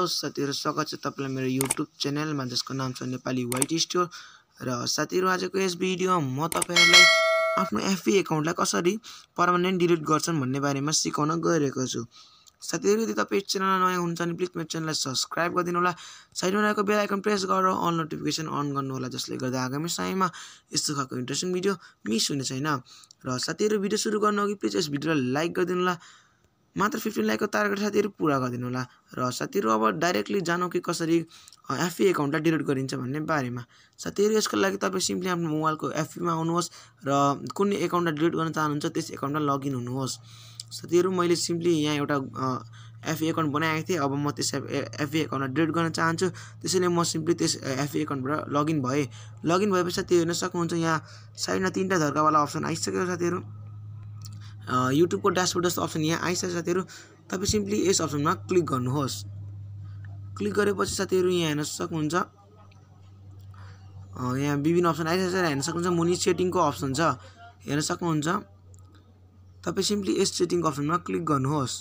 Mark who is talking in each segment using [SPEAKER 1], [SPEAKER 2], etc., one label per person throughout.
[SPEAKER 1] hello साथीहरू स्वागत छ तपाईँलाई मेरो युट्युब च्यानलमा जसको नाम छ नेपाली वाइट स्टोर र साथीहरू आजको यस भिडियोमा म तपाईँहरूलाई आफ्नो एफपी एकाउन्टलाई कसरी पर्मानेन्ट डिलिट गर्छन् भन्ने बारेमा सिकाउन गइरहेको छु साथीहरू यदि तपाईँ च्यानल नयाँ हुन्छ भने प्लिज मेरो च्यानललाई सब्सक्राइब गरिदिनु होला साइडमा रहेको बेल आइकन प्रेस गरेर अल नोटिफिकेसन अन गर्नु होला जसले गर्दा आगामी समयमा यस्तो खालको इन्ट्रेस्टिङ भिडियो मिस हुने छैन र साथीहरू भिडियो सुरु गर्नु अघि प्लिज यस भिडियोलाई लाइक गरिदिनु होला मात्र फिफ्टिन लाखको टार्गेट साथीहरू पुरा गरिदिनु होला र साथीहरू अब डाइरेक्टली जानौँ कि कसरी एफपी एकाउन्टलाई डिलिट गरिन्छ भन्ने बारेमा साथीहरू यसको लागि तपाईँ सिम्पली आफ्नो मोबाइलको एफपीमा e आउनुहोस् र कुन एकाउन्टलाई डिलिट गर्न चाहनुहुन्छ त्यस एकाउन्टमा लगइन हुनुहोस् साथीहरू मैले सिम्पली यहाँ एउटा एफए एकाउन्ट e बनाएको थिएँ अब म त्यस एफए एकाउन्टलाई डिलिट गर्न चाहन्छु त्यसैले म सिम्पली त्यस एफए एकाउन्टबाट लगइन भएँ लगइन भएपछि त्यो हेर्न सक्नुहुन्छ यहाँ साइडमा तिनवटा धर्कावाला अप्सन आइसकेको साथीहरू युट्युबको ड्यासबोर्ड जस्तो अप्सन यहाँ आइसक्यो साथीहरू तपाईँ सिम्पली यस अप्सनमा क्लिक गर्नुहोस् क्लिक गरेपछि साथीहरू यहाँ हेर्न सक्नुहुन्छ यहाँ विभिन्न अप्सन आइसकेको छ हेर्न सक्नुहुन्छ मुनि सेटिङको अप्सन छ हेर्न सक्नुहुन्छ तपाईँ सिम्पली यस सेटिङको अप्सनमा क्लिक गर्नुहोस्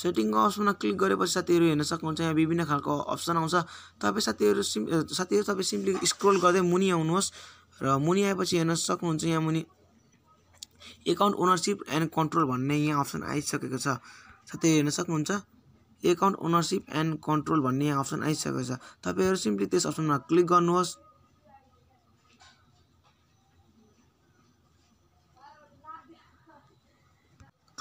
[SPEAKER 1] सेटिङको अप्सनमा क्लिक गरेपछि साथीहरू हेर्न सक्नुहुन्छ यहाँ विभिन्न खालको अप्सन आउँछ तपाईँ साथीहरू सिम् साथीहरू तपाईँ सिम्पली स्क्रोल गर्दै मुनि आउनुहोस् र मुनि आएपछि हेर्न सक्नुहुन्छ यहाँ मुनि एकाउन्ट ओनरसिप एन्ड कन्ट्रोल भन्ने यहाँ अप्सन आइसकेको छ साथै हेर्न सक्नुहुन्छ एकाउन्ट ओनरसिप एन्ड कन्ट्रोल भन्ने यहाँ अप्सन आइसकेको छ तपाईँहरू सिम्पली त्यस अप्सनमा क्लिक गर्नुहोस्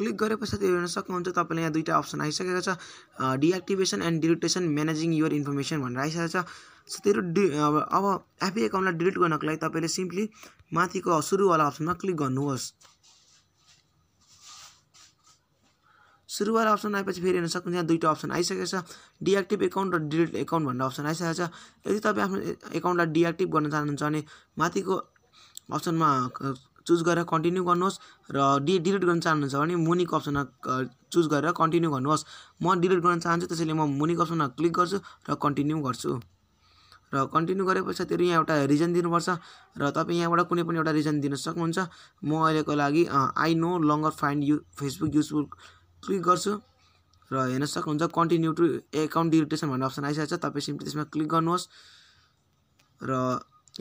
[SPEAKER 1] क्लिक गरे पश्चात हेर्न सक्नुहुन्छ तपाईँले यहाँ दुईवटा अप्सन आइसकेको छ deactivation and deletion managing your information भनेर आइसकेको छ त्यो डि अब अब एफी एकाउन्टलाई डिलिट गर्नको लागि तपाईँले सिम्पली माथिको सुरुवाला अप्सनमा क्लिक गर्नुहोस् सुरुवाला अप्सन आएपछि फेरि हेर्न सक्नुहुन्छ यहाँ दुईवटा अप्सन आइसकेको छ डिएक्टिभ एकाउन्ट र डिलिट एकाउन्ट भन्ने अप्सन आइसकेको छ यदि तपाईँ आफ्नो एकाउन्टलाई डिएक्टिभ गर्न चाहनुहुन्छ भने माथिको अप्सनमा चुज गरेर कन्टिन्यू गर्नुहोस् र डि डिलिट गर्न चाहनुहुन्छ भने मुनिको अप्सनमा चुज गरेर कन्टिन्यू गर्नुहोस् म डिलिट गर्न चाहन्छु त्यसैले म मुनिको अप्सनमा क्लिक गर्छु र कन्टिन्यू गर्छु र कन्टिन्यू गरे पश्चातहरू यहाँ एउटा रिजन दिनुपर्छ र तपाईँ यहाँबाट कुनै पनि एउटा रिजन दिन सक्नुहुन्छ म अहिलेको लागि I no longer find you Facebook useful click गर्छु र हेर्न सक्नुहुन्छ कन्टिन्यू टु एकाउन्ट डिलिटेसन भन्ने अप्सन आइसकेको छ तपाईँ सिम्पली त्यसमा क्लिक गर्नुहोस् र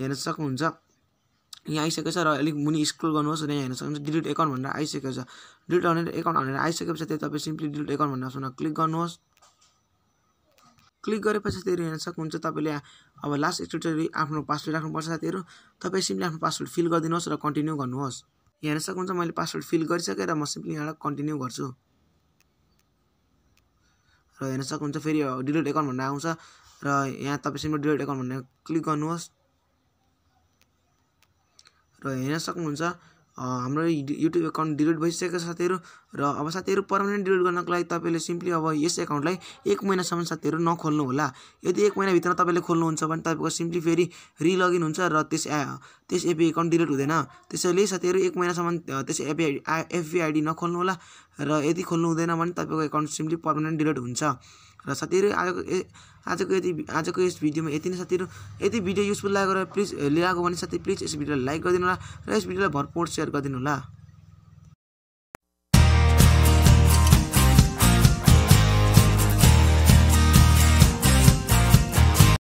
[SPEAKER 1] हेर्न सक्नुहुन्छ यहाँ आइसकेको छ र अलिक मुनि स्क्रोल गर्नुहोस् र यहाँ हेर्न सक्नुहुन्छ डिलिट एकाउन्ट भनेर आइसकेको छ डिलिट भनेर एकाउन्ट भनेर आइसकेपछि त्यही तपाईँ सिम्पली डिलिट एकाउन्ट भन्ने अप्सनमा क्लिक गर्नुहोस् क्लिक गरेपछि त्यही हेर्न सक्नुहुन्छ तपाईँले अब लास्ट एकचोटि आफ्नो पासवर्ड राख्नुपर्छ साथीहरू तपाईँ सिम्पली आफ्नो पासवर्ड फिल गरिदिनुहोस् र कन्टिन्यू गर्नुहोस् हेर्न सक्नुहुन्छ मैले पासवर्ड फिल गरिसकेँ र म सिम्पली यहाँबाट कन्टिन्यू गर्छु र हेर्न सक्नुहुन्छ फेरि डिलिट एकाउन्ट भनेर आउँछ र यहाँ तपाईँ सिम्पल डिलिट एकाउन्ट भनेर क्लिक गर्नुहोस् र हेर्न सक्नुहुन्छ हाम्रो युट्युब एकाउन्ट डिलिट भइसकेको छ साथीहरू र अब साथीहरू पर्मानेन्ट डिलिट गर्नको लागि तपाईँले सिम्पली अब यस एकाउन्टलाई एक महिनासम्म साथीहरू नखोल्नु होला यदि एक महिनाभित्र तपाईँले खोल्नुहुन्छ भने तपाईँको सिम्पली फेरि रिलगिन हुन्छ र त्यस ए त्यस एपी एकाउन्ट डिलिट हुँदैन त्यसैले साथीहरू एक महिनासम्म त्यस एपी एफबी आइडी नखोल्नु होला र यदि खोल्नु हुँदैन भने तपाईँको एकाउन्ट सिम्पली पर्मानेन्ट डिलिट हुन्छ र साथीहरू आजको ए आजको यति आजको यस भिडियोमा यति नै साथीहरू यति भिडियो युजफुल लाग्यो र प्लिज लिएर आएको भने साथी प्लिज यस भिडियोलाई लाइक गरिदिनु होला र यस भिडियोलाई भरपूर सेयर गरिदिनु होला